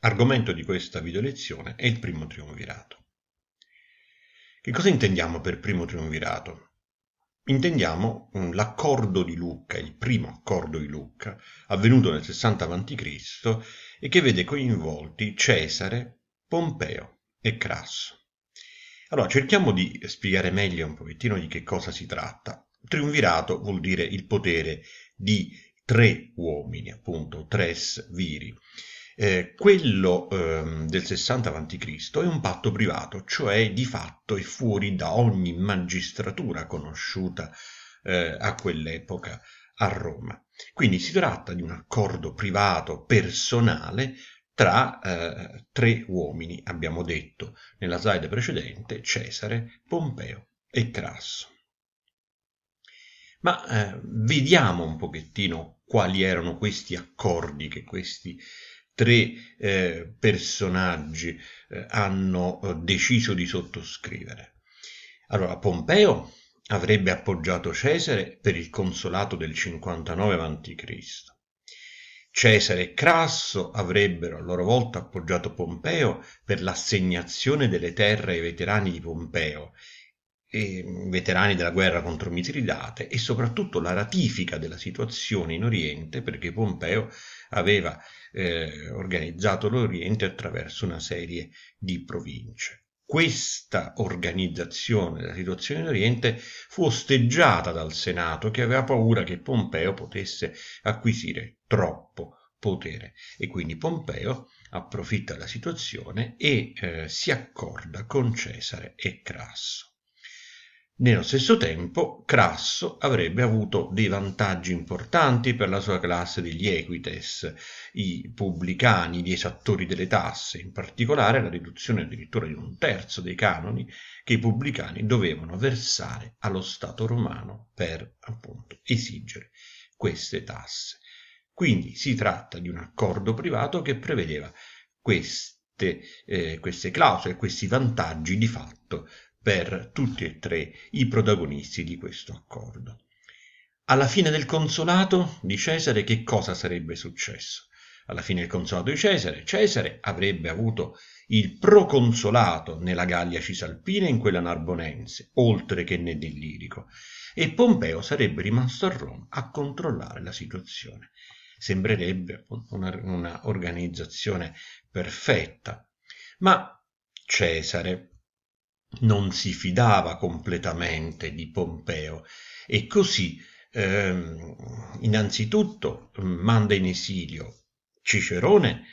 Argomento di questa videolezione è il primo triumvirato. Che cosa intendiamo per primo triumvirato? Intendiamo l'accordo di Lucca, il primo accordo di Lucca, avvenuto nel 60 a.C. e che vede coinvolti Cesare, Pompeo e Crasso. Allora, cerchiamo di spiegare meglio un pochettino di che cosa si tratta. Triumvirato vuol dire il potere di tre uomini, appunto, tres viri eh, quello ehm, del 60 a.C. è un patto privato, cioè di fatto è fuori da ogni magistratura conosciuta eh, a quell'epoca a Roma. Quindi si tratta di un accordo privato personale tra eh, tre uomini, abbiamo detto nella slide precedente, Cesare, Pompeo e Crasso. Ma eh, vediamo un pochettino quali erano questi accordi che questi tre eh, personaggi eh, hanno eh, deciso di sottoscrivere. Allora, Pompeo avrebbe appoggiato Cesare per il consolato del 59 a.C. Cesare e Crasso avrebbero a loro volta appoggiato Pompeo per l'assegnazione delle terre ai veterani di Pompeo Ehm, veterani della guerra contro Mitridate e soprattutto la ratifica della situazione in Oriente perché Pompeo aveva eh, organizzato l'Oriente attraverso una serie di province. Questa organizzazione della situazione in Oriente fu osteggiata dal Senato che aveva paura che Pompeo potesse acquisire troppo potere e quindi Pompeo approfitta della situazione e eh, si accorda con Cesare e Crasso. Nello stesso tempo Crasso avrebbe avuto dei vantaggi importanti per la sua classe degli equites, i pubblicani, gli esattori delle tasse, in particolare la riduzione addirittura di un terzo dei canoni che i pubblicani dovevano versare allo Stato romano per appunto esigere queste tasse. Quindi si tratta di un accordo privato che prevedeva queste, eh, queste clausole, questi vantaggi di fatto per tutti e tre i protagonisti di questo accordo. Alla fine del consolato di Cesare che cosa sarebbe successo? Alla fine del consolato di Cesare, Cesare avrebbe avuto il proconsolato nella Gallia Cisalpina e in quella narbonense, oltre che nel Dillirico, e Pompeo sarebbe rimasto a Roma a controllare la situazione. Sembrerebbe un'organizzazione perfetta, ma Cesare non si fidava completamente di Pompeo e così eh, innanzitutto mm, manda in esilio Cicerone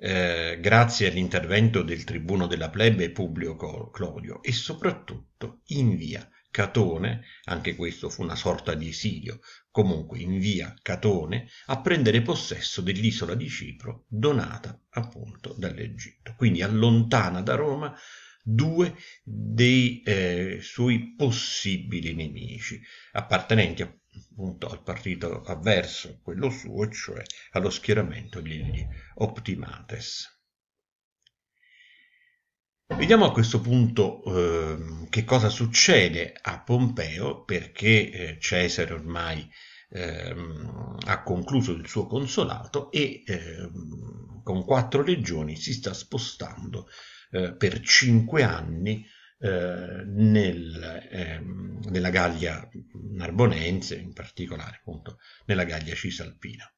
eh, grazie all'intervento del tribuno della plebe Publio Clodio e soprattutto invia Catone, anche questo fu una sorta di esilio, comunque invia Catone a prendere possesso dell'isola di Cipro donata appunto dall'Egitto, quindi allontana da Roma due dei eh, suoi possibili nemici, appartenenti appunto al partito avverso quello suo, cioè allo schieramento degli Optimates. Vediamo a questo punto eh, che cosa succede a Pompeo perché eh, Cesare ormai eh, ha concluso il suo consolato e ehm, con quattro legioni si sta spostando eh, per cinque anni eh, nel, ehm, nella Gallia narbonense, in particolare appunto nella Gallia cisalpina.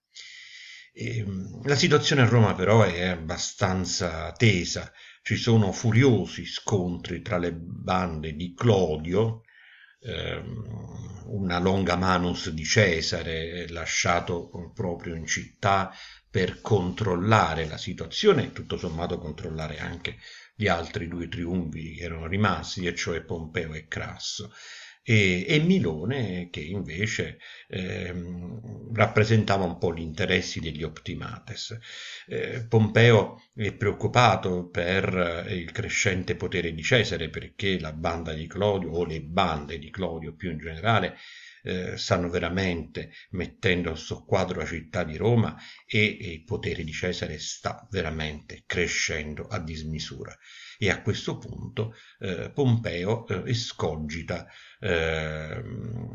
E, ehm, la situazione a Roma però è abbastanza tesa, ci sono furiosi scontri tra le bande di Clodio, ehm, una longa manus di Cesare lasciato proprio in città per controllare la situazione e tutto sommato controllare anche gli altri due trionfi che erano rimasti, e cioè Pompeo e Crasso e, e Milone che invece eh, rappresentava un po' gli interessi degli optimates. Eh, Pompeo è preoccupato per eh, il crescente potere di Cesare perché la banda di Clodio o le bande di Clodio più in generale eh, stanno veramente mettendo al soqquadro la città di Roma e, e il potere di Cesare sta veramente crescendo a dismisura e a questo punto eh, Pompeo eh, escogita eh,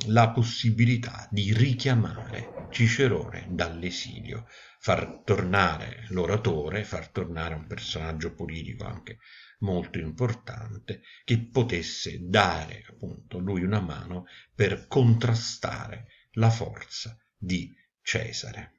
la possibilità di richiamare Cicerone dall'esilio, far tornare l'oratore, far tornare un personaggio politico anche molto importante che potesse dare appunto lui una mano per contrastare la forza di Cesare.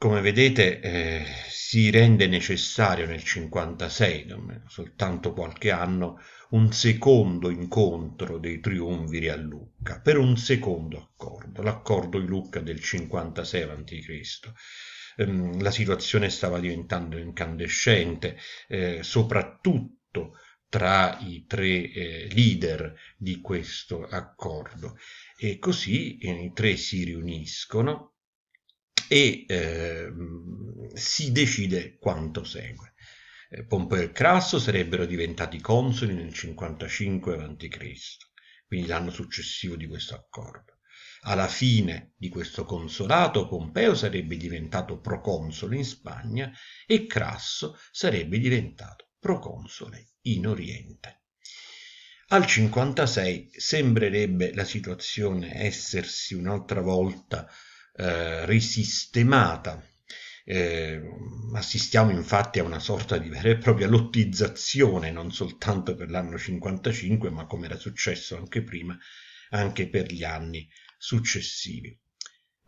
Come vedete eh, si rende necessario nel 56, soltanto qualche anno, un secondo incontro dei triumviri a Lucca per un secondo accordo, l'accordo di Lucca del 56 a.C. Eh, la situazione stava diventando incandescente, eh, soprattutto tra i tre eh, leader di questo accordo. E così eh, i tre si riuniscono e eh, si decide quanto segue. Eh, Pompeo e Crasso sarebbero diventati consoli nel 55 a.C., quindi l'anno successivo di questo accordo. Alla fine di questo consolato Pompeo sarebbe diventato proconsole in Spagna e Crasso sarebbe diventato proconsole in Oriente. Al 56 sembrerebbe la situazione essersi un'altra volta eh, risistemata. Eh, assistiamo infatti a una sorta di vera e propria lottizzazione, non soltanto per l'anno 55, ma come era successo anche prima, anche per gli anni successivi.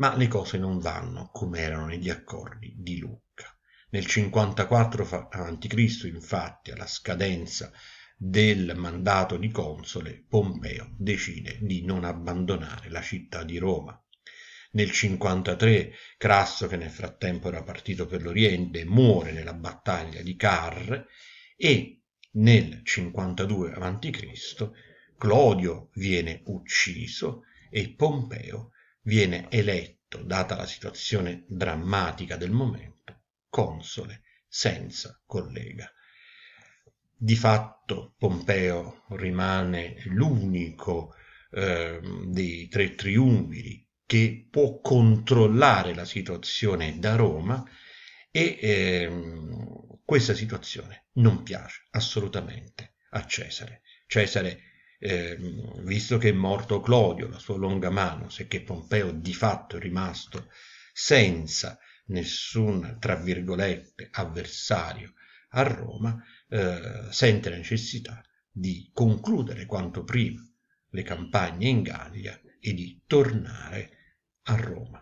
Ma le cose non vanno come erano negli accordi di Lucca. Nel 54 a.C., infatti, alla scadenza del mandato di console, Pompeo decide di non abbandonare la città di Roma nel 53 Crasso, che nel frattempo era partito per l'Oriente, muore nella battaglia di Carre e nel 52 a.C. Clodio viene ucciso e Pompeo viene eletto, data la situazione drammatica del momento, console senza collega. Di fatto Pompeo rimane l'unico eh, dei tre triumviri che può controllare la situazione da Roma e ehm, questa situazione non piace assolutamente a Cesare. Cesare, ehm, visto che è morto Clodio, la sua longa mano, se che Pompeo di fatto è rimasto senza nessun, tra virgolette, avversario a Roma, eh, sente la necessità di concludere quanto prima le campagne in Gallia e di tornare a a Roma.